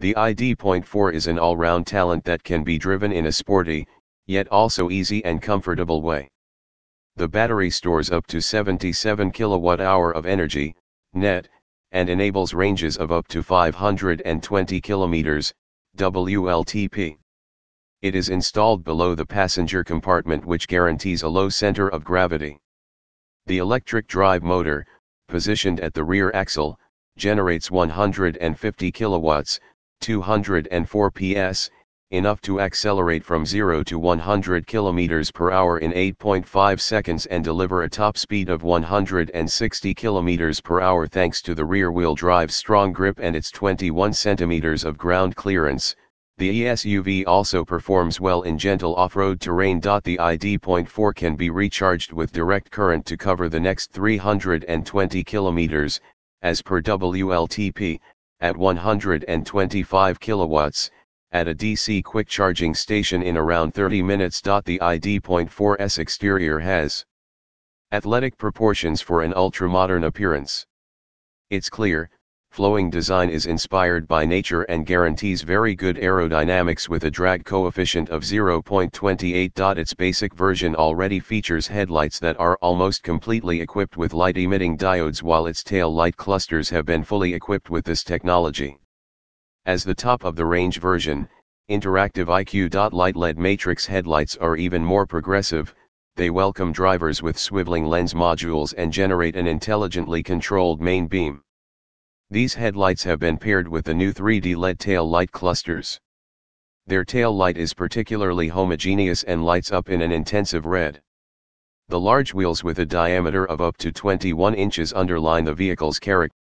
The ID.4 is an all-round talent that can be driven in a sporty, yet also easy and comfortable way. The battery stores up to 77 kWh of energy, net, and enables ranges of up to 520 km, WLTP. It is installed below the passenger compartment which guarantees a low center of gravity. The electric drive motor, positioned at the rear axle, generates 150 kilowatts, 204 PS, enough to accelerate from 0 to 100 km per hour in 8.5 seconds and deliver a top speed of 160 km per hour thanks to the rear-wheel drive's strong grip and its 21 cm of ground clearance. The ESUV also performs well in gentle off-road terrain. The ID.4 can be recharged with direct current to cover the next 320 km, as per WLTP, at 125 kilowatts, at a DC quick charging station in around 30 minutes. The ID.4S exterior has athletic proportions for an ultra-modern appearance. It's clear, Flowing design is inspired by nature and guarantees very good aerodynamics with a drag coefficient of 0.28. Its basic version already features headlights that are almost completely equipped with light-emitting diodes while its tail light clusters have been fully equipped with this technology. As the top-of-the-range version, Interactive IQ. Light LED matrix headlights are even more progressive, they welcome drivers with swiveling lens modules and generate an intelligently controlled main beam. These headlights have been paired with the new 3D LED tail light clusters. Their tail light is particularly homogeneous and lights up in an intensive red. The large wheels with a diameter of up to 21 inches underline the vehicle's character.